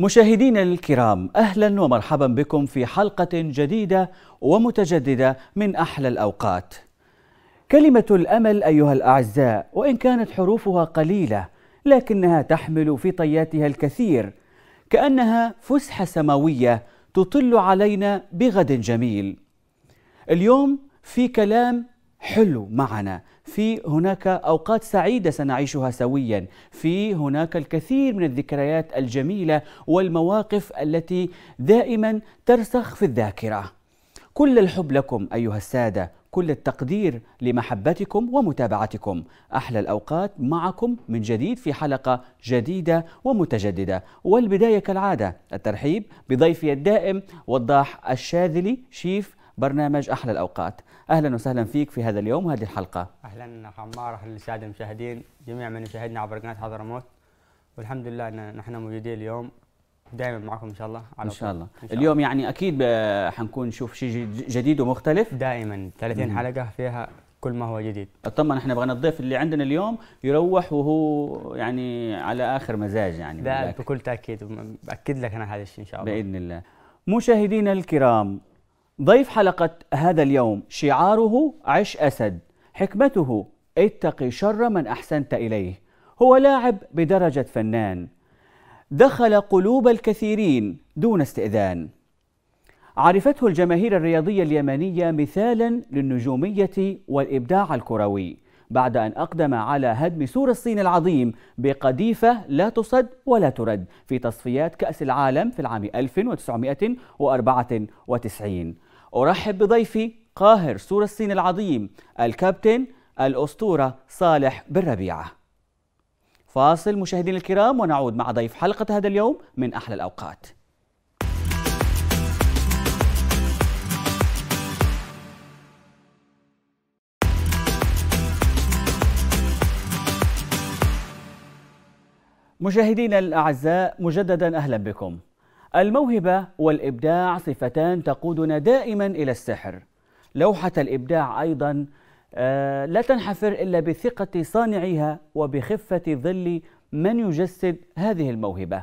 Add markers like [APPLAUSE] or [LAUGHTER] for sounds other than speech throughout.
مشاهدينا الكرام اهلا ومرحبا بكم في حلقه جديده ومتجدده من احلى الاوقات. كلمه الامل ايها الاعزاء وان كانت حروفها قليله لكنها تحمل في طياتها الكثير كانها فسحه سماويه تطل علينا بغد جميل. اليوم في كلام حلو معنا في هناك اوقات سعيده سنعيشها سويا في هناك الكثير من الذكريات الجميله والمواقف التي دائما ترسخ في الذاكره كل الحب لكم ايها الساده كل التقدير لمحبتكم ومتابعتكم احلى الاوقات معكم من جديد في حلقه جديده ومتجدده والبدايه كالعاده الترحيب بضيفي الدائم وضاح الشاذلي شيف برنامج احلى الاوقات اهلا وسهلا فيك في هذا اليوم وهذه الحلقه اهلا عمار اهلا الساده المشاهدين جميع من يشاهدنا عبر قناه حضرموت والحمد لله ان نحن موجودين اليوم دائما معكم ان شاء الله على ان شاء الله إن شاء اليوم الله. يعني اكيد حنكون نشوف شيء جديد ومختلف دائما 30 حلقه فيها كل ما هو جديد طبعا احنا بغينا الضيف اللي عندنا اليوم يروح وهو يعني على اخر مزاج يعني بكل تاكيد باكد لك انا هذا الشيء ان شاء الله باذن الله مشاهدينا الكرام ضيف حلقة هذا اليوم شعاره عش أسد حكمته اتقي شر من أحسنت إليه هو لاعب بدرجة فنان دخل قلوب الكثيرين دون استئذان عرفته الجماهير الرياضية اليمنية مثالا للنجومية والإبداع الكروي بعد أن أقدم على هدم سور الصين العظيم بقذيفة لا تصد ولا ترد في تصفيات كأس العالم في العام 1994 أرحب بضيفي قاهر سور الصين العظيم الكابتن الأسطورة صالح بالربيعة فاصل مشاهدين الكرام ونعود مع ضيف حلقة هذا اليوم من أحلى الأوقات مشاهدينا الأعزاء مجددا أهلا بكم الموهبة والإبداع صفتان تقودنا دائما إلى السحر لوحة الإبداع أيضا آه، لا تنحفر إلا بثقة صانعها وبخفة ظل من يجسد هذه الموهبة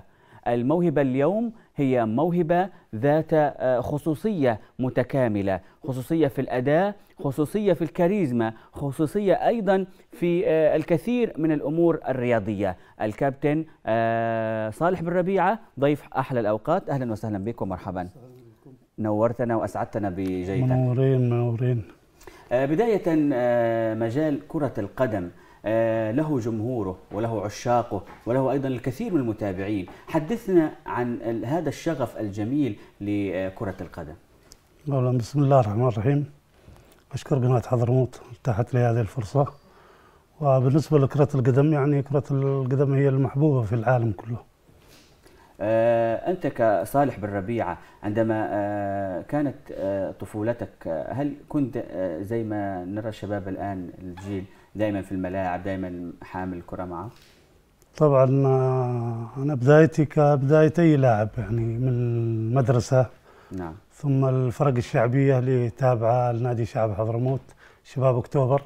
الموهبة اليوم هي موهبة ذات آه، خصوصية متكاملة خصوصية في الأداء خصوصية في الكاريزما خصوصية أيضا في آه، الكثير من الأمور الرياضية الكابتن آه، صالح بن ربيعة ضيف أحلى الأوقات أهلا وسهلا بك ومرحبا نورتنا وأسعدتنا بجيتك منورين منورين بداية مجال كرة القدم آه، له جمهوره وله عشاقه وله أيضا الكثير من المتابعين حدثنا عن هذا الشغف الجميل لكرة القدم أولا بسم الله الرحمن الرحيم أشكر قناة حضرموت اتاحت لي هذه الفرصة وبالنسبة لكرة القدم يعني كرة القدم هي المحبوبة في العالم كله آه، أنت كصالح بن ربيعة عندما آه، كانت آه، طفولتك هل كنت زي ما نرى الشباب الآن الجيل دائما في الملاعب دائما حامل الكرة معه؟ طبعا أنا بدايتي كبداية أي لاعب يعني من المدرسة نعم ثم الفرق الشعبية اللي تابعة لنادي شعب حضرموت شباب أكتوبر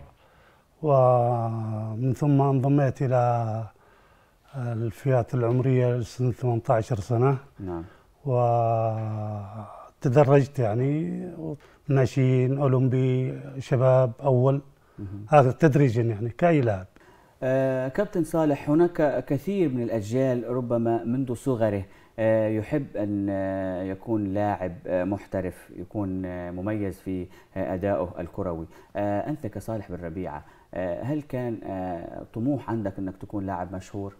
ومن ثم انضميت إلى الفئات العمريه سن 18 سنه نعم وتدرجت يعني ناشئين اولمبي شباب اول هذا تدريجا يعني, يعني كاي لاعب آه، كابتن صالح هناك كثير من الاجيال ربما منذ صغره آه، يحب ان آه، يكون لاعب محترف يكون مميز في ادائه الكروي انت كصالح بن ربيعه هل كان طموح عندك انك تكون لاعب مشهور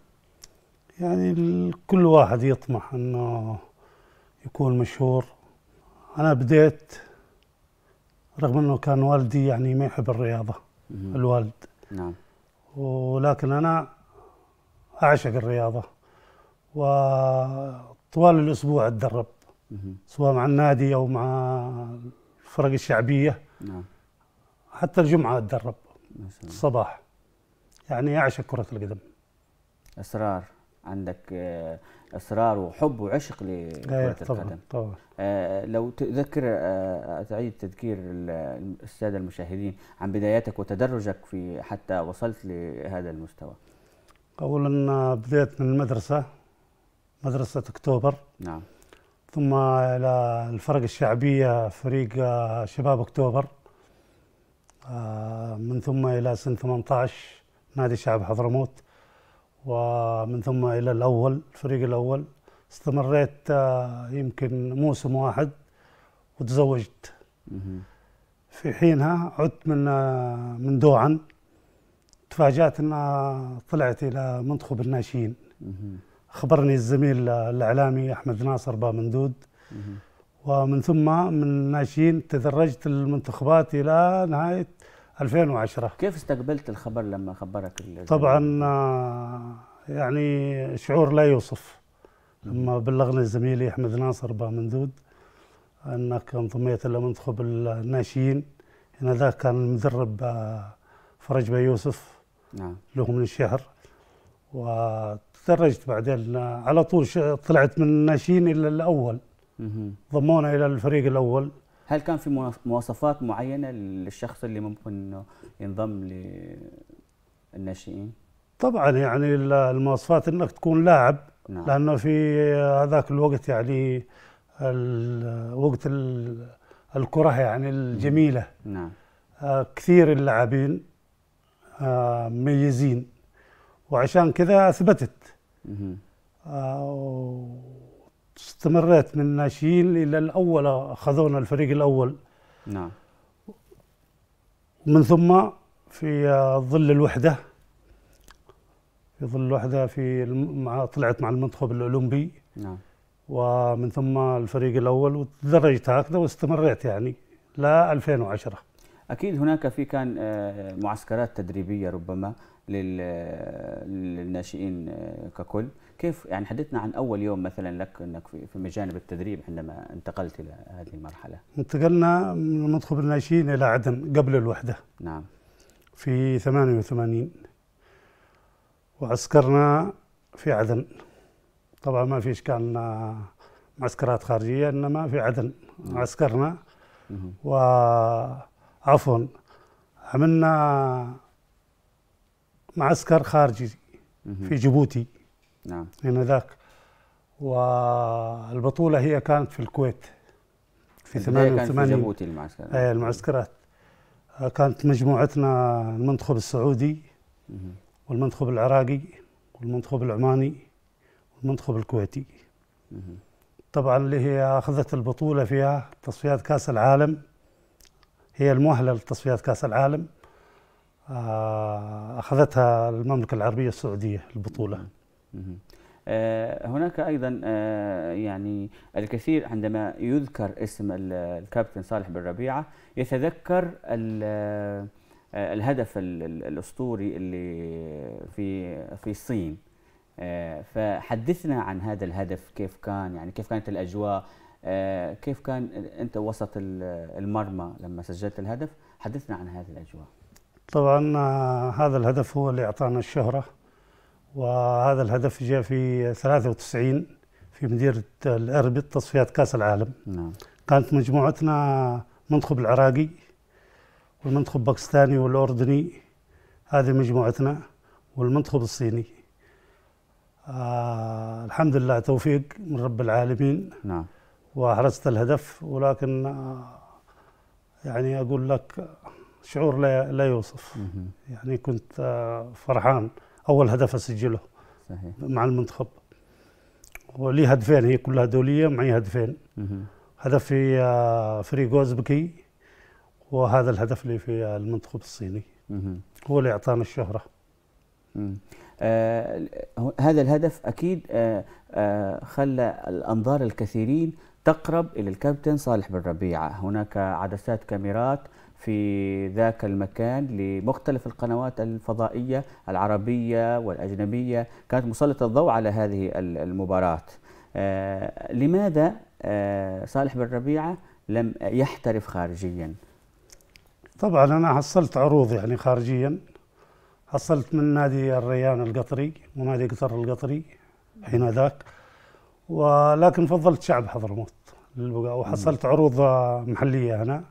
يعني كل واحد يطمح انه يكون مشهور انا بديت رغم انه كان والدي يعني ما يحب الرياضه الوالد نعم ولكن انا اعشق الرياضه وطوال الاسبوع اتدرب سواء مع النادي او مع الفرق الشعبيه نعم حتى الجمعه اتدرب الصباح يعني اعشق كره القدم اسرار عندك آه، اصرار وحب وعشق لكره إيه، القدم طبعا آه لو تذكر آه تعيد تذكير الساده المشاهدين عن بداياتك وتدرجك في حتى وصلت لهذا المستوى اولا بديت من المدرسه مدرسه اكتوبر نعم ثم الى الفرق الشعبيه فريق آه، شباب اكتوبر آه، من ثم الى سن 18 نادي شعب حضرموت ومن ثم إلى الأول الفريق الأول استمريت آه، يمكن موسم واحد وتزوجت في حينها عدت من آه، من دوعن تفاجأت أن طلعت إلى منتخب الناشئين خبرني الزميل الإعلامي أحمد ناصر بامندود ومن ثم من الناشئين تدرجت المنتخبات إلى نهاية 2010 كيف استقبلت الخبر لما خبرك طبعا آه، يعني شعور لا يوصف لما بلغني زميلي احمد ناصر بامندود انك انضميت الى منتخب الناشئين هنا ذاك كان المدرب آه، فرج بي يوسف نعم له من الشهر وتدرجت بعدين آه، على طول طلعت من الناشئين الى الاول ضمونا الى الفريق الاول هل كان في مواصفات معينه للشخص اللي ممكن انه ينضم للناشئين؟ طبعا يعني المواصفات انك تكون لاعب نعم. لانه في هذاك الوقت يعني وقت الكره يعني الجميله نعم آه، كثير اللاعبين آه، مميزين وعشان كذا اثبتت آه استمريت من الناشئين الى الاول اخذونا الفريق الاول نعم ومن ثم في ظل الوحده في ظل الوحده في مع طلعت مع المنتخب الاولمبي نعم ومن ثم الفريق الاول وتدرجت هكذا واستمريت يعني ل 2010 اكيد هناك في كان آه، معسكرات تدريبيه ربما آه، للناشئين آه، ككل كيف يعني حدثنا عن اول يوم مثلا لك انك في مجانب التدريب عندما انتقلت الى هذه المرحله انتقلنا من منتخب الناشئين الى عدن قبل الوحده نعم في 88 وعسكرنا في عدن طبعا ما فيش كان معسكرات خارجيه انما في عدن عسكرنا وعفوا عملنا معسكر خارجي في جيبوتي نعم انذاك والبطولة هي كانت في الكويت في 88 في المعسكرات اي المعسكرات كانت مجموعتنا المنتخب السعودي والمنتخب العراقي والمنتخب العماني والمنتخب الكويتي طبعا اللي هي اخذت البطوله فيها تصفيات كاس العالم هي المؤهله لتصفيات كاس العالم آه، اخذتها المملكه العربيه السعوديه البطوله آه، هناك ايضا آه، يعني الكثير عندما يذكر اسم الكابتن صالح بن ربيعه يتذكر آه، الهدف الاسطوري اللي في في الصين فحدثنا عن هذا الهدف كيف كان يعني كيف كانت الاجواء كيف كان انت وسط المرمى لما سجلت الهدف حدثنا عن هذه الاجواء طبعا هذا الهدف هو اللي اعطانا الشهره وهذا الهدف جاء في 93 في مديرة الأربط تصفيات كأس العالم نعم. كانت مجموعتنا منتخب العراقي والمنتخب الباكستاني والأردني هذه مجموعتنا والمنتخب الصيني آه الحمد لله توفيق من رب العالمين نعم وأحرزت الهدف ولكن آه يعني أقول لك شعور لا, لا يوصف مه. يعني كنت آه فرحان اول هدف اسجله صحيح. مع المنتخب ولي هدفين هي كلها دوليه معي هدفين مه. هدف في آه، فريق اوزبكي وهذا الهدف اللي في المنتخب الصيني مه. هو اللي اعطانا الشهره آه هذا الهدف اكيد آه آه خلى الانظار الكثيرين تقرب الى الكابتن صالح بن ربيعه هناك عدسات كاميرات في ذاك المكان لمختلف القنوات الفضائية العربية والأجنبية كانت مسلطة الضوء على هذه المباراة آه لماذا آه صالح بن ربيعة لم يحترف خارجيا طبعا أنا حصلت عروض يعني خارجيا حصلت من نادي الريان القطري ونادي قطر القطري حين ذاك ولكن فضلت شعب حضرموت للبقاء وحصلت عروض محلية هنا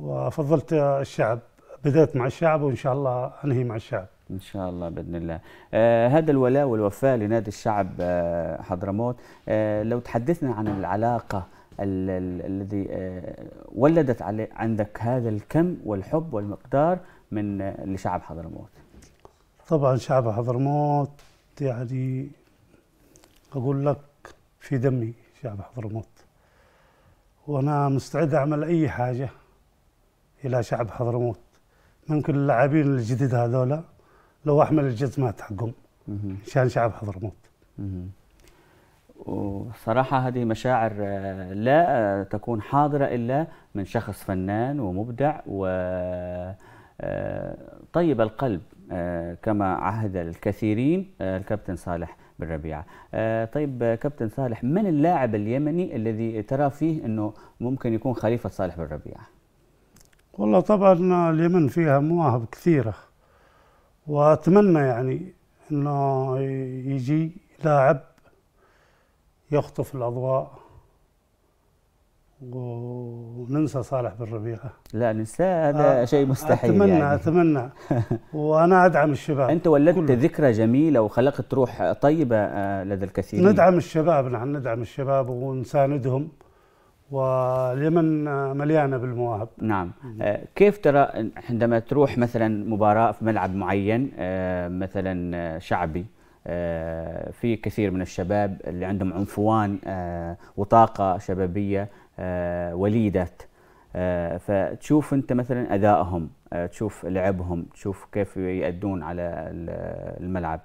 وفضلت الشعب بدأت مع الشعب وإن شاء الله أنهي مع الشعب ان شاء الله باذن الله آه هذا الولاء والوفاء لنادي الشعب آه حضرموت آه لو تحدثنا عن العلاقه الذي آه ولدت عندك هذا الكم والحب والمقدار من آه لشعب حضرموت طبعا شعب حضرموت يعني اقول لك في دمي شعب حضرموت وانا مستعد اعمل اي حاجه إلى شعب حضرموت من كل اللاعبين الجديد هذولا لو أحمل الجزمات حقهم عشان شعب حضرموت وصراحة هذه مشاعر آه، لا آه، تكون حاضرة إلا من شخص فنان ومبدع و آه، طيب القلب كما عهد الكثيرين الكابتن صالح بن ربيعة طيب كابتن صالح من اللاعب اليمني الذي ترى فيه أنه ممكن يكون خليفة صالح بن ربيعة والله طبعا اليمن فيها مواهب كثيرة وأتمنى يعني أنه يجي لاعب يخطف الأضواء وننسى صالح بن ربيعه لا ننساه هذا أه شيء مستحيل اتمنى يعني. اتمنى [LAUGHS] وانا ادعم الشباب انت ولدت ذكرى جميله وخلقت روح طيبه آه، لدى الكثيرين ندعم الشباب نحن ندعم الشباب ونساندهم واليمن مليانه بالمواهب نعم آه، كيف ترى عندما تروح مثلا مباراه في ملعب معين آه، مثلا آه، شعبي في كثير من الشباب اللي عندهم عنفوان وطاقه شبابيه وليدات فتشوف انت مثلا ادائهم تشوف لعبهم تشوف كيف يؤدون على الملعب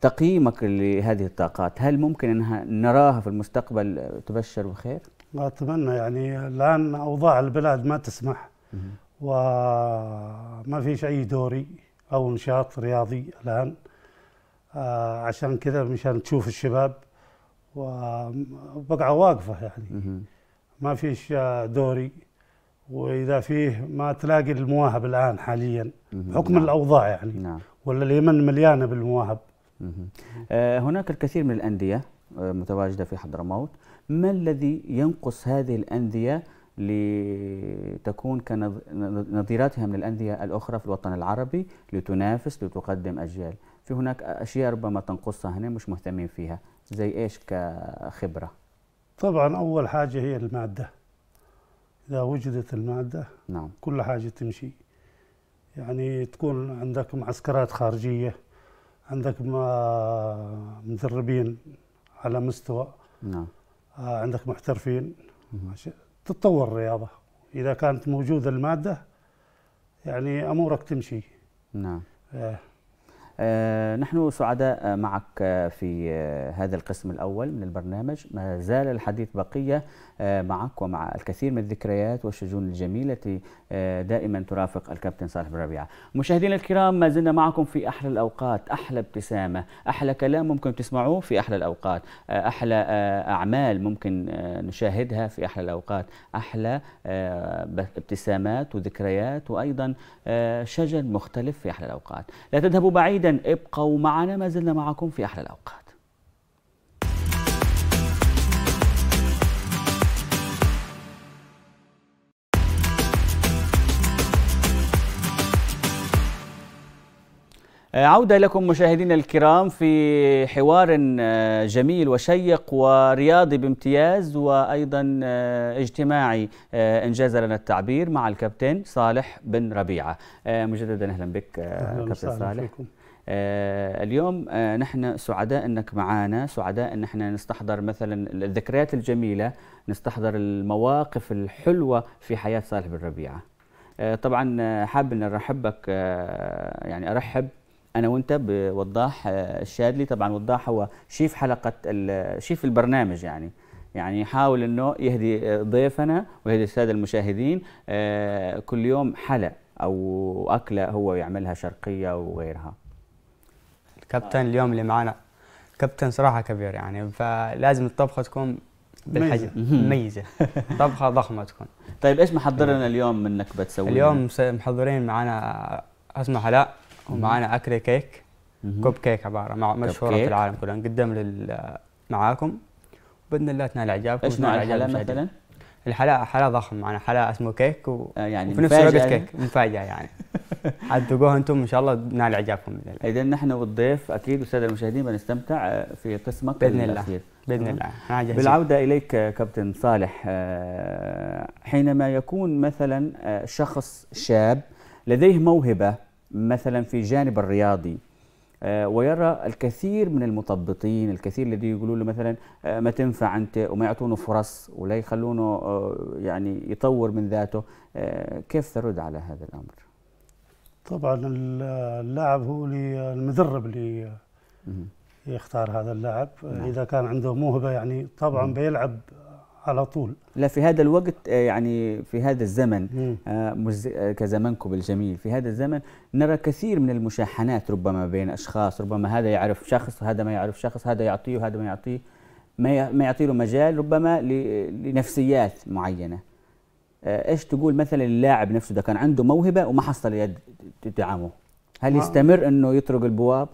تقييمك لهذه الطاقات هل ممكن انها نراها في المستقبل تبشر بخير؟ أتمنى يعني الآن أوضاع البلاد ما تسمح وما فيش أي دوري أو نشاط رياضي الآن آه، عشان كذا مشان تشوف الشباب وبقعة واقفة يعني ما فيش آه، دوري وإذا فيه ما تلاقي المواهب الآن حاليا بحكم نعم. الأوضاع يعني نعم. ولا اليمن مليانة بالمواهب آه، هناك الكثير من الأندية متواجدة في حضرموت ما الذي ينقص هذه الأندية لتكون كنظيراتها من الأندية الأخرى في الوطن العربي لتنافس لتقدم أجيال في هناك أشياء ربما تنقصها هنا مش مهتمين فيها زي إيش كخبرة طبعا أول حاجة هي المادة إذا وجدت المادة نعم. كل حاجة تمشي يعني تكون عندك معسكرات خارجية عندك مدربين على مستوى نعم آه، عندك محترفين تتطور الرياضة إذا كانت موجودة المادة يعني أمورك تمشي نعم آه. آه نحن سعداء معك في آه، هذا القسم الأول من البرنامج ما زال الحديث بقية آه، معك ومع الكثير من الذكريات والشجون الجميلة التي آه، دائما ترافق الكابتن صالح بن ربيعة مشاهدينا الكرام ما زلنا معكم في أحلى الأوقات أحلى ابتسامة أحلى كلام ممكن تسمعوه في أحلى الأوقات آه، أحلى أعمال ممكن نشاهدها في أحلى الأوقات أحلى ابتسامات وذكريات وأيضا شجن مختلف في أحلى الأوقات لا تذهبوا بعيدا ابقوا معنا ما زلنا معكم في أحلى الأوقات عودة لكم مشاهدينا الكرام في حوار آه، جميل وشيق ورياضي بامتياز وأيضا آه، اجتماعي آه، إن جاز لنا التعبير مع الكابتن صالح بن ربيعة مجددا أهلا بك أهلا كابتن صالح فيكم. اليوم نحن سعداء أنك معنا سعداء أن نحن نستحضر مثلا الذكريات الجميلة نستحضر المواقف الحلوة في حياة صالح بن ربيعة طبعا حاب ان أرحبك بك يعني ارحب انا وانت بوضاح آه، الشادلي طبعا وضاح هو شيف حلقه آه، شيف البرنامج يعني يعني يحاول انه يهدي آه، ضيفنا ويهدي الساده المشاهدين كل يوم حلا او اكله هو يعملها شرقيه وغيرها الكابتن اليوم اللي معنا كابتن صراحه كبير يعني فلازم الطبخه تكون بالحجم مميزه [LAUGHS] طبخه ضخمه تكون طيب ايش محضر لنا اليوم من نكبه تسوي اليوم محضرين معنا اسمه حلاء ومعانا اكري كيك كوب كيك عباره مع مشهوره في العالم كله نقدم لل معاكم باذن الله تنال اعجابكم ايش نوع الحلا مثلا؟ الحلا حلا ضخم معنا حلا اسمه كيك و... آه، يعني وفي نفس الوقت يعني. كيك مفاجاه يعني هتذوقوها [LAUGHS] انتم ان شاء الله تنال اعجابكم اذا نحن والضيف اكيد والساده المشاهدين بنستمتع آه، في قسمك باذن الله الأخير. باذن الله بالعوده اليك كابتن صالح آه، حينما يكون مثلا شخص شاب لديه موهبه مثلا في الجانب الرياضي آه، ويرى الكثير من المطبطين الكثير الذي يقولوا له مثلا آه، ما تنفع انت وما يعطونه فرص ولا يخلونه آه، يعني يطور من ذاته كيف ترد على هذا الامر طبعا اللاعب هو المدرب اللي يختار هذا اللاعب نعم. اذا كان عنده موهبه يعني طبعا بيلعب على طول لا في هذا الوقت آه، يعني في هذا الزمن آه، آه، كزمنكم الجميل في هذا الزمن نرى كثير من المشاحنات ربما بين أشخاص ربما هذا يعرف شخص هذا ما يعرف شخص هذا يعطيه هذا ما يعطيه ما يعطي له مجال ربما لنفسيات معينة ايش تقول مثلا اللاعب نفسه ده كان عنده موهبه وما حصل يد تدعمه هل يستمر انه يطرق البواب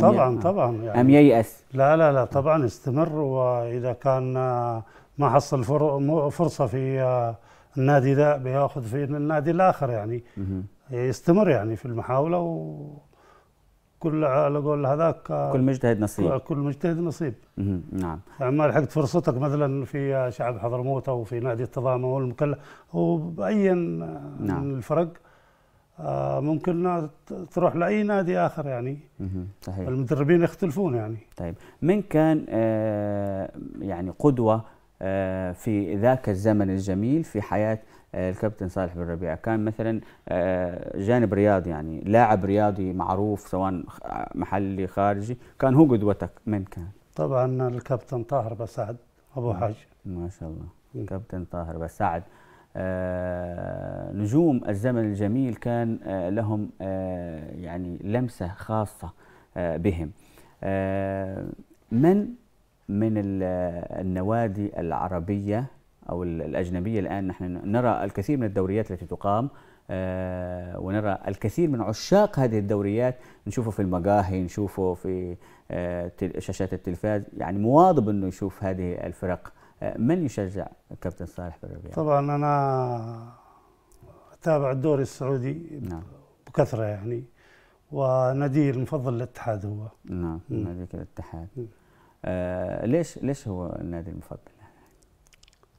طبعا طبعا يعني ام ييأس لا لا لا طبعا يستمر واذا كان ما حصل فرصه في آه، النادي ده بياخذ في النادي الاخر يعني يستمر يعني في المحاوله وكل على قول هذاك آه، كل مجتهد نصيب كل مجتهد نصيب نعم يعني ما لحقت فرصتك مثلا في آه، شعب حضرموت او في نادي التضامن او المكلة او بأي نعم. الفرق ممكن تروح لاي نادي اخر يعني صحيح المدربين يختلفون يعني طيب من كان يعني قدوه آه، في ذاك الزمن الجميل في حياه آه، الكابتن صالح بن ربيعه كان مثلا آه، جانب رياضي يعني لاعب رياضي معروف سواء محلي خارجي كان هو قدوتك من كان طبعا الكابتن طاهر بسعد ابو نعم. حاج ما شاء الله الكابتن طاهر بسعد نجوم الزمن الجميل كان لهم يعني لمسة خاصة بهم من من النوادي العربية أو الأجنبية الآن نحن نرى الكثير من الدوريات التي تقام آه، ونرى الكثير من عشاق هذه الدوريات نشوفه في المقاهي نشوفه في آه، شاشات التلفاز يعني مواظب أنه يشوف هذه الفرق آه، من يشجع كابتن صالح بالربيع؟ طبعا أنا أتابع الدوري السعودي نعم. بكثرة يعني ونادي المفضل للاتحاد هو نعم نادي الاتحاد م. آه، ليش ليش هو النادي المفضل؟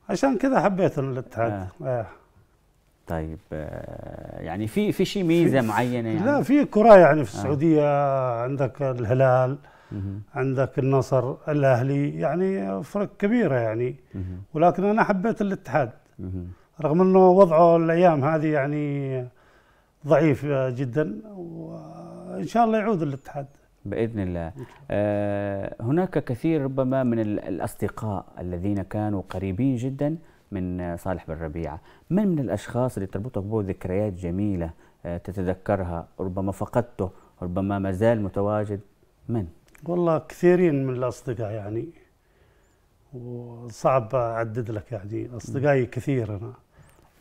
عشان كذا حبيت الاتحاد آه. آه. طيب آه، يعني في في شيء ميزه في معينه يعني لا في كره يعني في آه. السعوديه آه. عندك الهلال مه. عندك النصر الاهلي يعني فرق كبيره يعني مه. ولكن انا حبيت الاتحاد مه. رغم انه وضعه الايام هذه يعني ضعيف جدا وان شاء الله يعود الاتحاد باذن الله آه هناك كثير ربما من الاصدقاء الذين كانوا قريبين جدا من صالح بن ربيعه من من الاشخاص اللي تربطك به ذكريات جميله آه تتذكرها ربما فقدته ربما ما زال متواجد من والله كثيرين من الاصدقاء يعني وصعب اعدد لك يعني اصدقائي كثير انا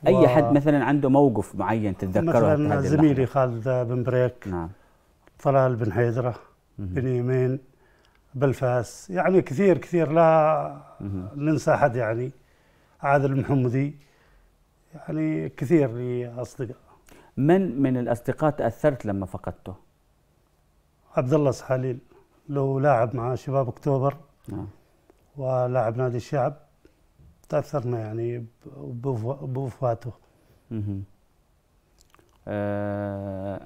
اي و... حد مثلا عنده موقف معين تتذكره مثلا زميلي خالد بن بريك نعم طلال بن حيدره بنيامين بلفاس يعني كثير كثير لا ننسى احد يعني عادل المحمودي يعني كثير لي اصدقاء من من الاصدقاء تاثرت لما فقدته؟ عبد الله سحاليل لو لاعب مع شباب اكتوبر نعم ولاعب نادي الشعب تاثرنا يعني بوفاته آه،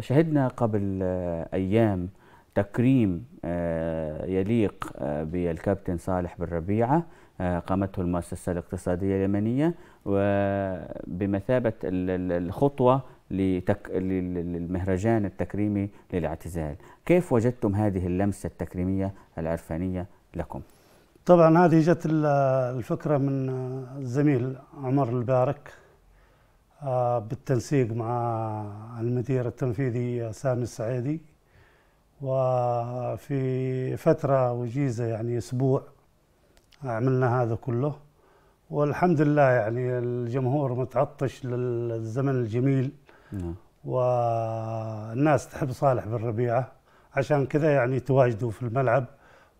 شهدنا قبل آه، أيام تكريم آه، يليق بالكابتن صالح بن ربيعة قامته المؤسسة الاقتصادية اليمنية وبمثابة الخطوة لتك... للمهرجان التكريمي للاعتزال كيف وجدتم هذه اللمسة التكريمية العرفانية لكم؟ طبعا هذه جت الفكرة من الزميل عمر البارك بالتنسيق مع المدير التنفيذي سامي السعيدي وفي فترة وجيزة يعني أسبوع عملنا هذا كله والحمد لله يعني الجمهور متعطش للزمن الجميل نعم. والناس تحب صالح بن ربيعة عشان كذا يعني تواجدوا في الملعب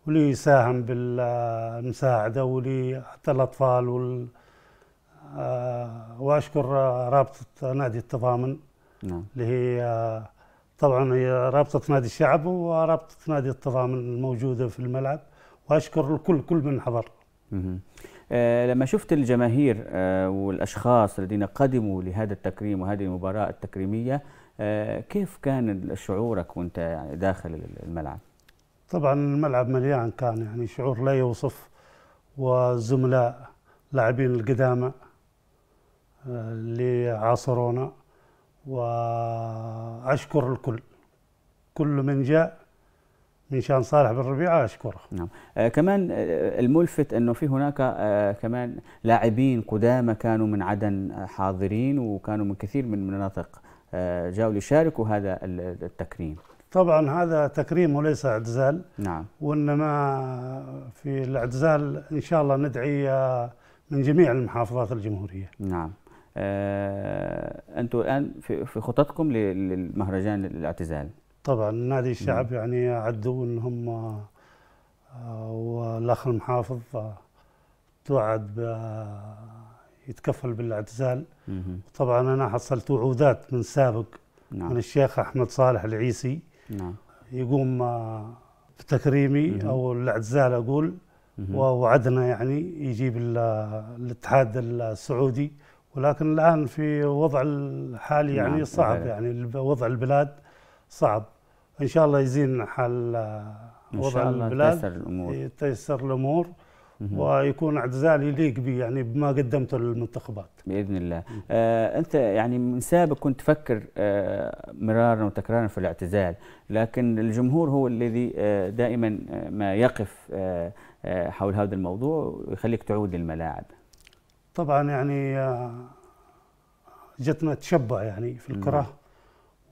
وليساهم بالمساعدة ولي حتى الأطفال وال آه، واشكر رابطه نادي التضامن نعم. اللي هي آه، طبعا هي رابطه نادي الشعب ورابطه نادي التضامن الموجوده في الملعب واشكر الكل كل من حضر. آه لما شفت الجماهير آه والاشخاص الذين قدموا لهذا التكريم وهذه المباراه التكريميه آه كيف كان شعورك وانت داخل الملعب؟ طبعا الملعب مليان كان يعني شعور لا يوصف والزملاء لاعبين القدامى اللي عاصرونا وأشكر الكل كل من جاء من شان صالح بن ربيعه اشكره. نعم، آه كمان آه، الملفت انه في هناك آه كمان لاعبين قدامى كانوا من عدن آه، حاضرين وكانوا من كثير من المناطق آه جاؤوا ليشاركوا هذا التكريم. طبعا هذا تكريم وليس اعتزال. نعم. وانما في الاعتزال ان شاء الله ندعي آه، من جميع المحافظات الجمهوريه. نعم. آه، انتم الان في خططكم للمهرجان الاعتزال طبعا النادي نعم. الشعب يعني عدو هم آه، والاخ المحافظ آه، توعد يتكفل بالاعتزال طبعا انا حصلت وعودات من سابق نعم. من الشيخ احمد صالح العيسي نعم. يقوم بتكريمي مم. او الاعتزال اقول ووعدنا يعني يجيب الاتحاد السعودي ولكن الآن في وضع الحالي يعني نعم. صعب نعم. يعني وضع البلاد صعب إن شاء الله يزين حال آه، وضع البلاد تيسر الأمور تيسر الأمور ويكون اعتزال يليق بي يعني بما قدمته للمنتخبات باذن الله آه انت يعني من سابق كنت تفكر آه مرارا وتكرارا في الاعتزال لكن الجمهور هو الذي آه دائما آه، ما يقف آه،, آه حول هذا الموضوع ويخليك تعود للملاعب طبعا يعني آه، جتنا تشبع يعني في الكره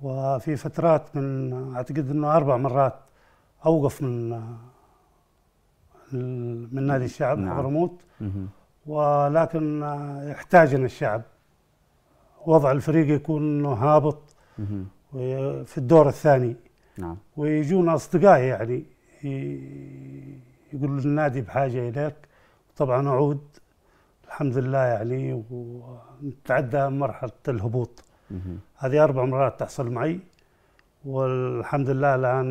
وفي فترات من اعتقد انه اربع مرات اوقف من آه، من نادي الشعب نعم. حضرموت ولكن آه، يحتاجنا الشعب وضع الفريق يكون هابط في الدور الثاني نعم ويجونا اصدقائي يعني يقولوا النادي بحاجه اليك طبعا اعود الحمد لله يعني ونتعدى مرحله الهبوط هذه اربع مرات تحصل معي والحمد لله الان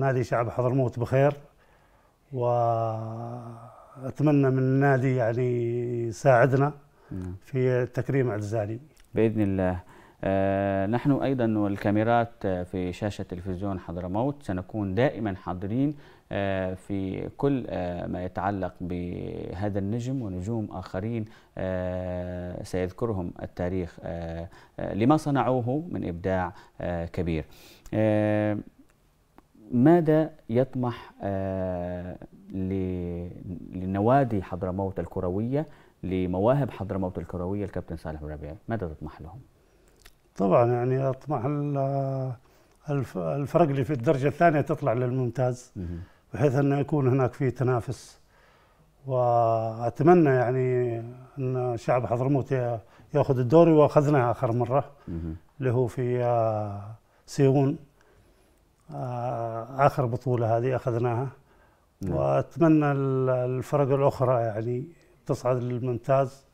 نادي شعب حضرموت بخير واتمنى من النادي يعني يساعدنا نعم. في تكريم عزالي باذن الله آه، نحن أيضا والكاميرات آه، في شاشة تلفزيون حضرموت سنكون دائما حاضرين آه، في كل ما يتعلق بهذا النجم ونجوم آخرين سيذكرهم التاريخ لما صنعوه من إبداع كبير ماذا يطمح لنوادي حضرموت الكروية لمواهب حضرموت الكروية الكابتن صالح الربيعي ماذا تطمح لهم؟ طبعا يعني اطمح الفرق اللي في الدرجه الثانيه تطلع للممتاز بحيث انه يكون هناك في تنافس واتمنى يعني ان شعب حضرموت ياخذ الدوري واخذناه اخر مره اللي هو في آه، سيون آه، اخر بطوله هذه اخذناها نعم. واتمنى الفرق الاخرى يعني تصعد للممتاز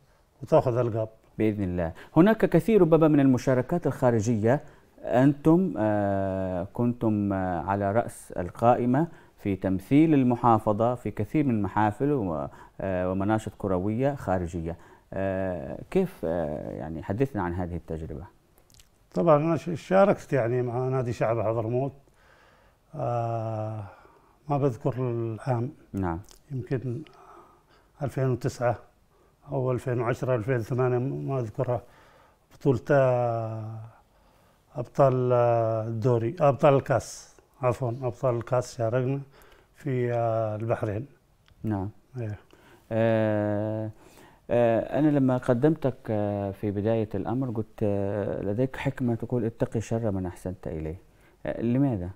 وتاخذ القاب باذن الله هناك كثير ربما من المشاركات الخارجيه انتم آه، كنتم آه، على راس القائمه في تمثيل المحافظه في كثير من المحافل آه، ومناشط كرويه خارجيه كيف يعني حدثنا عن هذه التجربه طبعا انا شاركت يعني مع نادي شعب حضرموت آه ما بذكر العام نعم يمكن 2009 او 2010 2008 ما اذكرها بطولة ابطال الدوري ابطال الكاس عفوا ابطال الكاس شاركنا في آه، البحرين نعم ايه آه, آه، أنا لما قدمتك آه، في بداية الأمر قلت لديك حكمة تقول اتقي شر من أحسنت إليه لماذا؟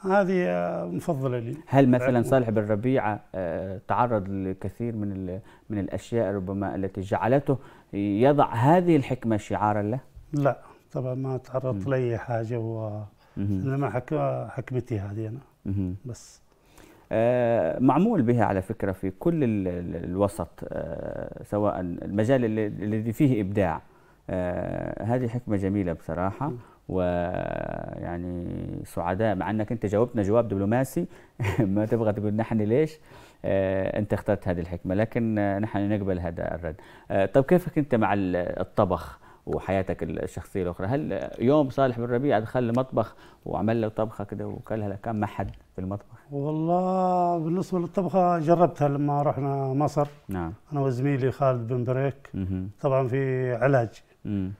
هذه آه، مفضله لي هل مثلا صالح بن ربيعه آه، تعرض لكثير من من الاشياء ربما التي جعلته يضع هذه الحكمه شعارا له؟ لا طبعا ما تعرضت لاي حاجه و انما حكمتي هذه انا بس آه، معمول بها على فكره في كل الوسط سواء المجال الذي فيه ابداع هذه حكمه جميله بصراحه ويعني سعداء مع انك انت جاوبتنا جواب دبلوماسي [LAUGHS] ما تبغى تقول نحن ليش آه، انت اخترت هذه الحكمه لكن آه، نحن نقبل هذا الرد آه، طب كيفك انت مع الطبخ وحياتك الشخصيه الاخرى هل يوم صالح بن ربيع دخل المطبخ وعمل له طبخه كده وكلها كان ما حد في المطبخ والله بالنسبه للطبخه جربتها لما رحنا مصر نعم انا وزميلي خالد بن بريك طبعا في علاج مه.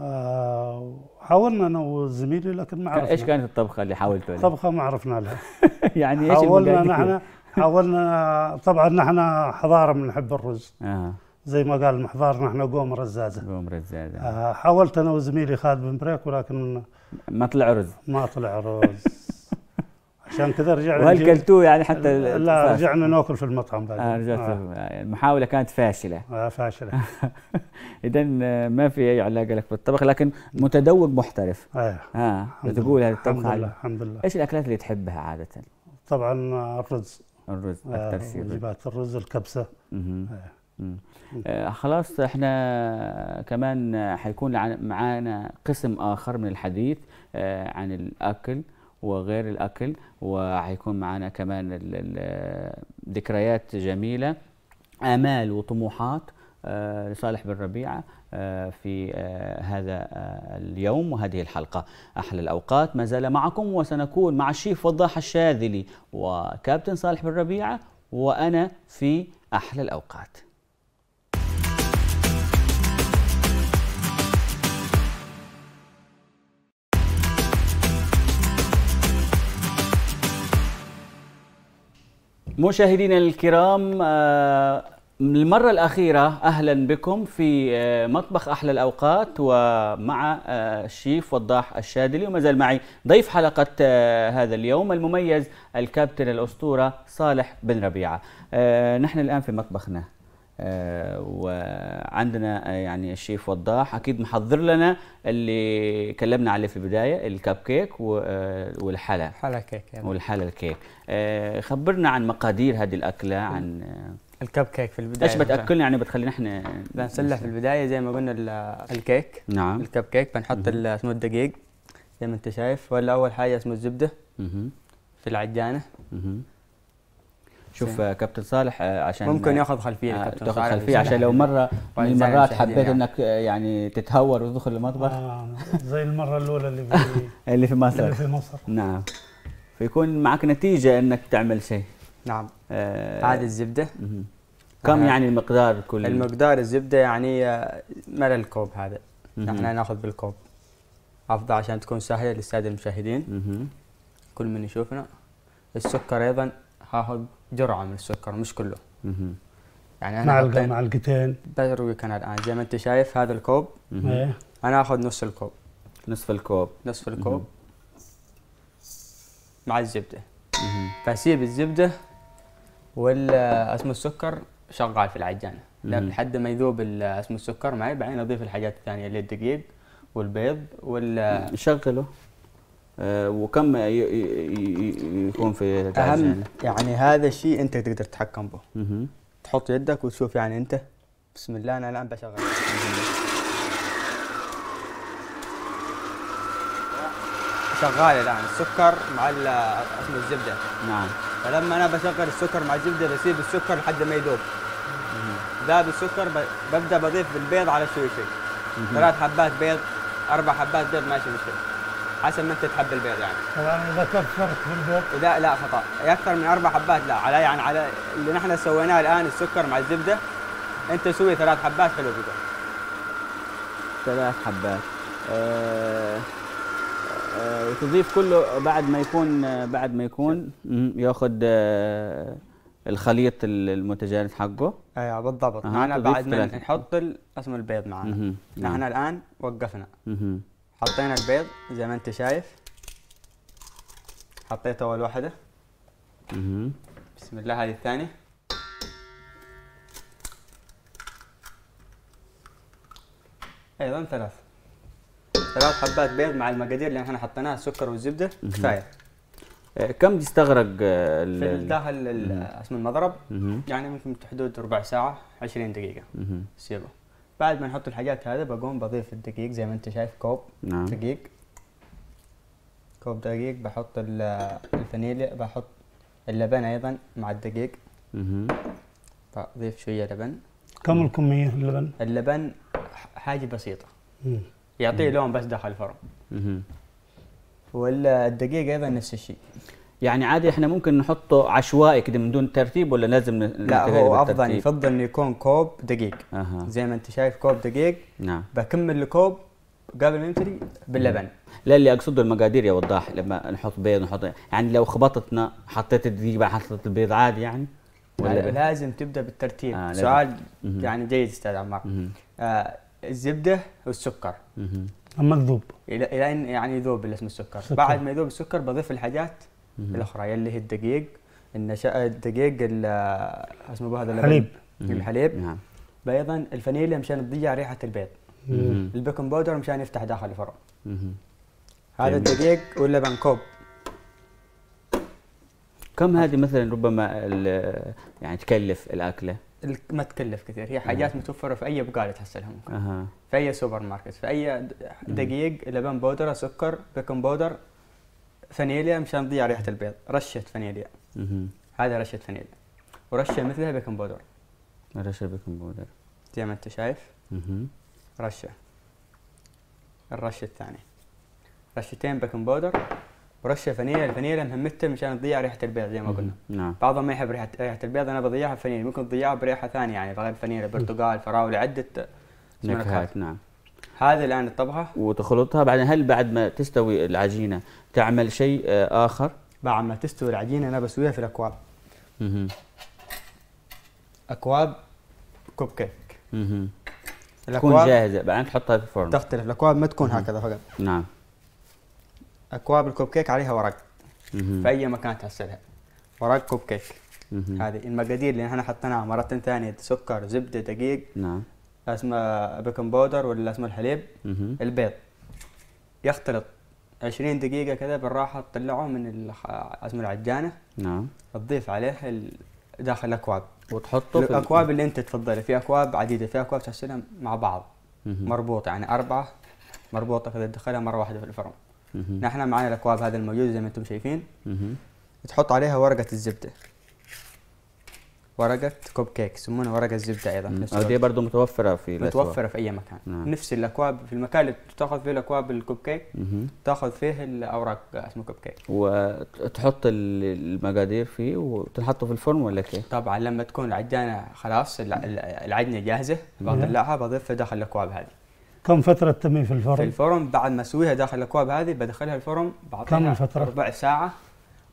آه حاولنا انا وزميلي لكن ما عرفنا ايش كانت الطبخه اللي حاولتوا الطبخه ما عرفنا لها [LAUGHS] يعني ايش حاولنا نحن حاولنا طبعا نحن حضاره بنحب الرز آه. زي ما قال المحضار نحن قوم رزازه قوم رزازه آه حاولت انا وزميلي خالد بن بريك ولكن ما طلع رز ما طلع رز عشان كذا رجعنا وهل كلتوه يعني حتى لا, لا رجعنا ناكل في المطعم بعد آه رجعت آه. يعني المحاوله كانت فاشله آه فاشله [LAUGHS] اذا آه، ما في اي علاقه لك بالطبخ لكن متذوق محترف ايوه آه. آه، بتقول هذا الطبخ الحمد لله الحمد لله ايش الاكلات اللي تحبها عاده؟ طبعا آه، الرز الرز اكثر شيء وجبات الرز الكبسه آه خلاص احنا كمان حيكون معانا قسم اخر من الحديث آه عن الاكل وغير الاكل وحيكون معنا كمان ذكريات جميله امال وطموحات آه، لصالح بن ربيعه آه، في آه، هذا اليوم وهذه الحلقة أحلى الأوقات ما زال معكم وسنكون مع الشيف وضاح الشاذلي وكابتن صالح بن ربيعة وأنا في أحلى الأوقات مشاهدينا الكرام آه، المرة الأخيرة أهلا بكم في آه، مطبخ أحلى الأوقات ومع آه، الشيف وضاح الشادلي وما زال معي ضيف حلقة هذا اليوم المميز الكابتن الأسطورة صالح بن ربيعة نحن الآن في مطبخنا آه، وعندنا آه، يعني الشيف وضاح اكيد محضر لنا اللي كلمنا عليه في البدايه الكب كيك آه، والحلا حلا كيك يعني. والحلا الكيك خبرنا عن مقادير هذه الاكله عن الكب كيك في البدايه ايش بتاكلنا يعني بتخلينا احنا بنسلح في البدايه زي ما قلنا الكيك نعم الكب كيك بنحط اسمه الدقيق زي ما انت شايف ولا اول حاجه اسمه الزبده في العجانه شوف كابتن صالح آه، عشان ممكن ياخذ خلفيه آه كابتن صالح خلفيه عشان لو مره طيب، من المرات حبيت يعني. انك آه، يعني تتهور وتدخل المطبخ آه [LAUGHS] زي المره الاولى اللي في [LAUGHS] اللي في مصر اللي في مصر نعم فيكون معك نتيجه انك تعمل شيء نعم آه هذه الزبده آه، كم آه يعني المقدار كل المقدار الزبده يعني ملا الكوب هذا نحن ناخذ بالكوب افضل عشان تكون سهله للساده المشاهدين كل من يشوفنا السكر ايضا اخذ جرعه من السكر مش كله يعني انا معلقه معلقتين بروقك كان الان يعني زي ما انت شايف هذا الكوب إيه. انا اخذ نص الكوب نصف الكوب نصف الكوب مع الزبده فاسيب الزبده ولا اسمه السكر شغال في العجانه لحد ما يذوب اسمه السكر معي بعدين اضيف الحاجات الثانيه اللي الدقيق والبيض وال شغله آه، وكم يكون في اهم يعني؟, يعني هذا الشيء انت تقدر تتحكم به تحط يدك وتشوف يعني انت بسم الله انا الان بشغل شغال الان السكر مع اسمه الزبده نعم فلما انا بشغل السكر مع الزبده بسيب السكر لحد ما يذوب ذاب السكر ببدا بضيف البيض على شوي شوي ثلاث حبات بيض اربع حبات بيض ماشي مشكله حسب ما انت تحب البيض يعني. طبعاً اذا كثرت في البيض؟ لا لا خطا، اكثر من اربع حبات لا، على يعني على اللي نحن سويناه الان السكر مع الزبده انت سوي ثلاث حبات حلو جدا. ثلاث حبات. أه... أه... وتضيف كله بعد ما يكون بعد ما يكون ياخذ أه... الخليط المتجانس حقه ايوه بالضبط أه. نحن بعد ما نحط اسم البيض معنا نحن الان وقفنا حطينا البيض زي ما انت شايف حطيت اول واحده اها بسم الله هذه الثانيه ايضا ثلاث ثلاث حبات بيض مع المقادير اللي احنا حطيناها السكر والزبده كفايه إيه، كم بيستغرق آه، في داخل اسم المضرب مم. يعني ممكن حدود ربع ساعه 20 دقيقه سيبه بعد ما نحط الحاجات هذه بقوم بضيف الدقيق زي ما انت شايف كوب نعم. دقيق كوب دقيق بحط الفانيليا بحط اللبن ايضا مع الدقيق اها بضيف شويه لبن كم الكميه اللبن؟ اللبن حاجه بسيطه يعطيه لون بس داخل الفرن والدقيق ايضا نفس الشيء يعني عادي احنا ممكن نحطه عشوائي كده من دون ترتيب ولا لازم لا هو افضل يفضل انه يكون كوب دقيق أه. زي ما انت شايف كوب دقيق نعم بكمل الكوب قبل ما يمتلي باللبن لا اللي اقصده المقادير يا وضاح لما نحط بيض نحط يعني لو خبطتنا حطيت الدقيق بعد حطيت البيض عادي يعني ولا لازم تبدا بالترتيب آه سؤال مم. يعني جيد استاذ عمار آه الزبده والسكر اما الذوب الى ان يعني يذوب اللي اسمه السكر. السكر بعد ما يذوب السكر بضيف الحاجات الأخرى اللي هي الدقيق النشا الدقيق آه، اسمه بهذا الحليب الحليب نعم بيضا الفانيليا مشان تضيع ريحه البيض البيكنج بودر مشان يفتح داخل الفرن هذا الدقيق واللبن كوب كم هذه مثلا ربما يعني تكلف الاكله؟ ما تكلف كثير هي حاجات نعم. متوفره في اي بقاله تحصلها ممكن أه. في اي سوبر ماركت في اي دقيق لبن بودره سكر بيكنج بودر فانيليا مشان تضيع ريحه البيض رشه فانيليا هذا رشه فانيليا ورشه مثلها بيكنج بودر رشه بيكنج بودر زي ما انت شايف رشه الرشه الثانيه رشتين بيكنج بودر ورشه فانيليا الفانيليا مهمتها مشان تضيع ريحه البيض زي ما قلنا نعم بعضهم ما يحب ريحه ريحه البيض انا بضيعها بفانيليا ممكن تضيعها بريحه ثانيه يعني غير فانيليا برتقال فراوله عده نكهات نعم هذه الان الطبخه وتخلطها بعدين هل بعد ما تستوي العجينه تعمل شيء آه، اخر؟ بعد ما تستوي العجينه انا بسويها في الاكواب. اها اكواب كوب كيك. اها تكون جاهزه بعدين تحطها في الفرن. تختلف الاكواب ما تكون مه. هكذا فقط. نعم. اكواب الكوب كيك عليها ورق. مه. في اي مكان تحصلها. ورق كوب كيك. هذه المقادير اللي احنا حطيناها مرتين ثانيه سكر زبده دقيق نعم اسمه بيكنج باودر ولا اسمه الحليب البيض يختلط 20 دقيقة كذا بالراحة تطلعه من اسمه العجانة نعم تضيف عليه داخل الأكواب وتحطه في الأكواب اللي أنت تفضلها في أكواب عديدة في أكواب تحصلها مع بعض مربوطة يعني أربعة مربوطة كذا تدخلها مرة واحدة في الفرن نحن معنا الأكواب هذه الموجودة زي ما أنتم شايفين تحط عليها ورقة الزبدة ورقه كوب كيك يسمونها ورقه الزبده ايضا هذه دي برضه متوفره في متوفره في اي مكان نعم. نفس الاكواب في المكان اللي تاخذ فيه الاكواب الكوب كيك تاخذ فيه الاوراق اسمه كوب كيك وتحط المقادير فيه وتنحطه في الفرن ولا كيف؟ طبعا لما تكون العجانه خلاص العجنه جاهزه بطلعها بضيفها داخل الاكواب هذه كم فترة تمي في الفرن؟ في الفرن بعد ما اسويها داخل الاكواب هذه بدخلها الفرن كم فترة؟ ربع ساعة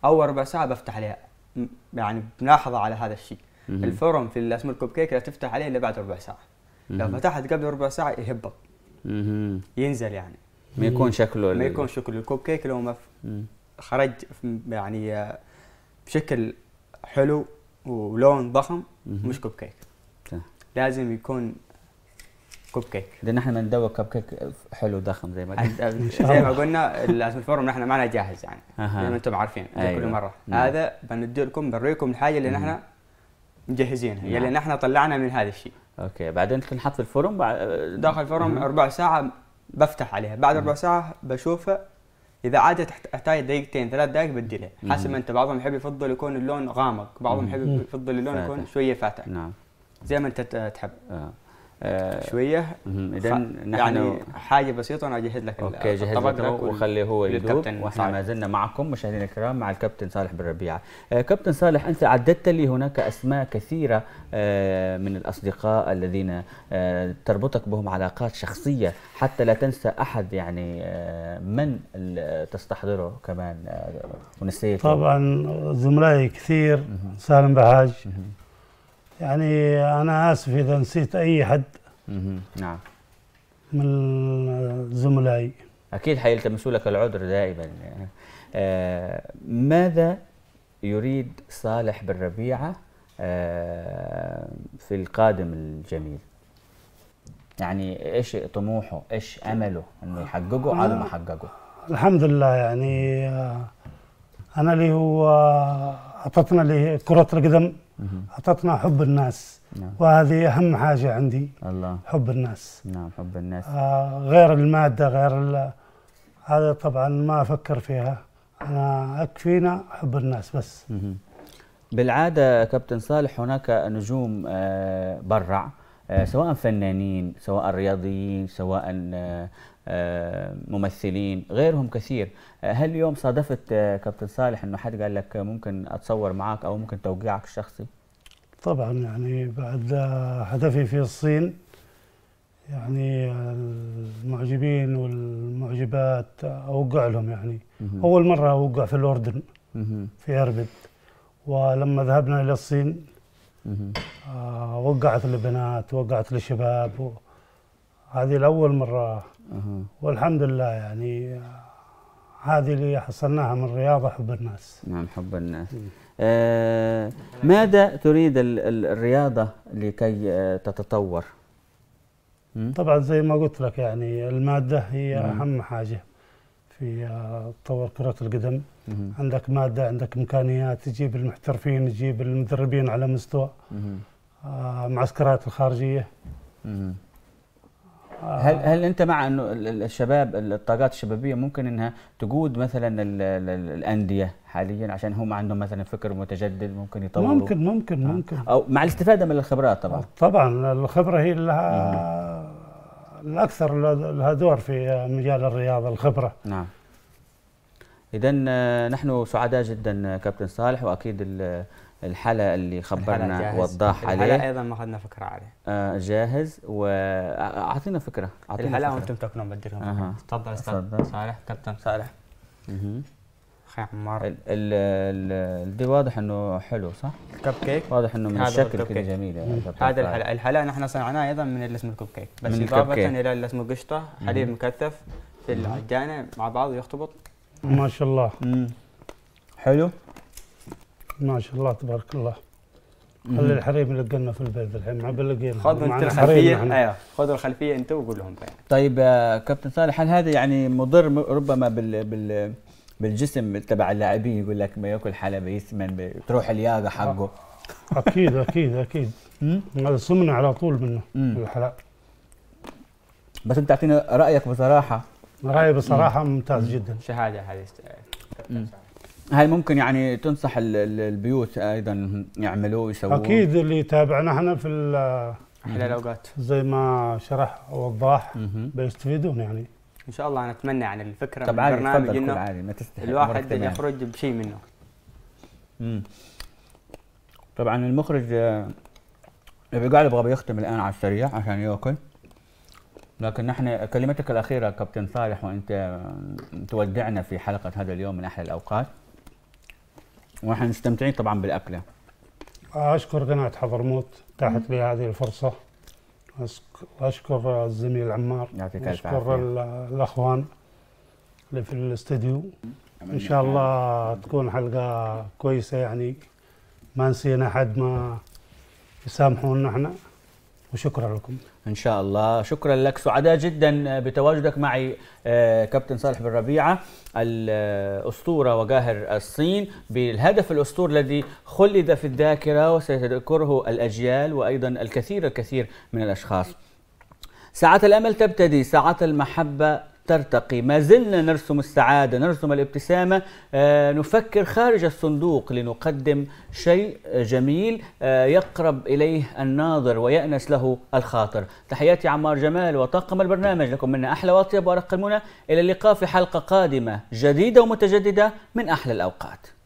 أول ربع ساعة بفتح عليها يعني بنلاحظ على هذا الشيء الفورم في اسمه الكوب كيك لا تفتح عليه الا بعد ربع ساعه لو فتحت قبل ربع ساعه يهبط ينزل يعني ما يكون شكله ما يكون شكله الكوب كيك لو ما خرج يعني آه، بشكل حلو ولون ضخم مش كوب كيك اه. لازم يكون كوب كيك لان احنا بندور كوب كيك حلو ضخم زي ما زي ما قلنا لازم الفورم نحن معنا جاهز يعني زي ما انتم عارفين كل أيوه. مره هذا بندي لكم بنريكم الحاجه اللي نحن مجهزينها نعم. لان احنا طلعنا من هذا الشيء اوكي بعدين تنحط في الفرن بعد... داخل الفرن ربع ساعه بفتح عليها بعد ربع ساعه بشوفها اذا عادت تحتاج دقيقتين ثلاث دقائق بديلها حسب ما انت بعضهم يحب يفضل يكون اللون غامق بعضهم يحب يفضل اللون يكون شويه فاتح نعم زي ما انت تحب آه. آه، شويه اذا يعني نحن يعني حاجه بسيطه انا اجهز لك اوكي جهز لك وخليه هو يدوب واحنا نعم. ما زلنا معكم مشاهدينا الكرام مع الكابتن صالح بن ربيعه آه كابتن صالح انت عددت لي هناك اسماء كثيره آه من الاصدقاء الذين آه تربطك بهم علاقات شخصيه حتى لا تنسى احد يعني آه، من تستحضره كمان ونسيت آه، طبعا زملائي كثير سالم بهاج يعني انا اسف اذا نسيت اي حد نعم من زملائي اكيد حيلتمسوا لك العذر دائما آه، ماذا يريد صالح بن ربيعه آه، في القادم الجميل يعني ايش طموحه ايش امله انه يحققه على ما حققه الحمد لله يعني آه، انا اللي هو اعطتنا اللي كره القدم اعطتنا حب الناس نعم. وهذه اهم حاجه عندي الله. حب الناس نعم حب الناس آه غير الماده غير هذا طبعا ما افكر فيها انا اكفينا حب الناس بس مه. بالعاده كابتن صالح هناك نجوم آه برع آه سواء فنانين سواء رياضيين سواء آه، ممثلين غيرهم كثير هل اليوم صادفت آه، كابتن صالح انه حد قال لك ممكن اتصور معك او ممكن توقيعك الشخصي طبعا يعني بعد آه، هدفي في الصين يعني المعجبين والمعجبات اوقع لهم يعني مه. اول مره اوقع في الاردن مه. في اربد ولما ذهبنا الى الصين آه وقعت للبنات وقعت للشباب هذه الاول مره أه. والحمد لله يعني هذه اللي حصلناها من الرياضة حب الناس نعم حب الناس آه ماذا تريد الرياضة لكي آه، تتطور طبعا زي ما قلت لك يعني المادة هي مم. أهم حاجة في آه، تطور كرة القدم مم. عندك مادة عندك إمكانيات تجيب المحترفين تجيب المدربين على مستوى آه معسكرات الخارجية مم. هل هل انت مع انه الشباب الطاقات الشبابيه ممكن انها تقود مثلا الانديه حاليا عشان هم عندهم مثلا فكر متجدد ممكن يطوروا ممكن ممكن آه. ممكن او مع الاستفاده من الخبرات طبعا طبعا الخبره هي لها الاكثر لها دور في مجال الرياضه الخبره نعم اذا آه، نحن سعداء جدا آه، كابتن صالح واكيد الحلقه اللي خبرنا وضاح عليه الحلقه ايضا ما اخذنا فكره عليه آه جاهز واعطينا فكره اعطينا الحلقه وانتم تاكلون بديكم أه. تفضل استاذ صالح كابتن صالح اخي عمار الدي واضح انه حلو صح؟ الكب كيك واضح انه من الشكل كده جميل هذا الحلقه الحلقه نحن صنعناه ايضا من اللي اسمه الكب كيك بس اضافه الى اللي اسمه قشطه حليب مكثف في العجانه مع بعض ويختبط ما شاء الله حلو ما شاء الله تبارك الله خلي الحريم يلقنا في البيت الحين مع بلقينا خذوا انت الخلفيه ايوه خذوا الخلفيه انت وقول لهم طيب طيب آه كابتن صالح هل هذا يعني مضر ربما بال بال بالجسم تبع اللاعبين يقول لك ما ياكل حلبه يسمن تروح الياقه حقه اكيد اكيد اكيد هذا سمنة على طول منه الحلال بس انت اعطينا رايك بصراحه رايي بصراحه ممتاز جدا شهاده هذه كابتن صالح هل ممكن يعني تنصح البيوت ايضا يعملوه يسووه؟ اكيد اللي يتابعنا احنا في احلى الاوقات زي ما شرح وضاح بيستفيدون يعني ان شاء الله انا اتمنى يعني الفكره طبعا البرنامج انه عادي ما تستحي الواحد يخرج بشيء منه مم. طبعا المخرج الرجال آه، يبغى يختم الان على السريع عشان ياكل لكن نحن كلمتك الاخيره كابتن صالح وانت تودعنا في حلقه هذا اليوم من احلى الاوقات واحنا مستمتعين طبعا بالاكله اشكر قناه حضرموت اتاحت لي هذه الفرصه اشكر الزميل عمار يعطيك الف اشكر الاخوان اللي في الاستديو ان شاء الله تكون حلقه كويسه يعني ما نسينا حد ما يسامحونا احنا وشكرا لكم ان شاء الله شكرا لك سعداء جدا بتواجدك معي آه، كابتن صالح بن ربيعه الاسطوره وجاهر الصين بالهدف الاسطور الذي خلد في الذاكره وستذكره الاجيال وايضا الكثير الكثير من الاشخاص ساعة الأمل تبتدي ساعة المحبة ترتقي ما زلنا نرسم السعادة نرسم الابتسامة آه، نفكر خارج الصندوق لنقدم شيء جميل آه، يقرب إليه الناظر ويأنس له الخاطر تحياتي عمار جمال وطاقم البرنامج لكم منا أحلى وأطيب وأرق المنى إلى اللقاء في حلقة قادمة جديدة ومتجددة من أحلى الأوقات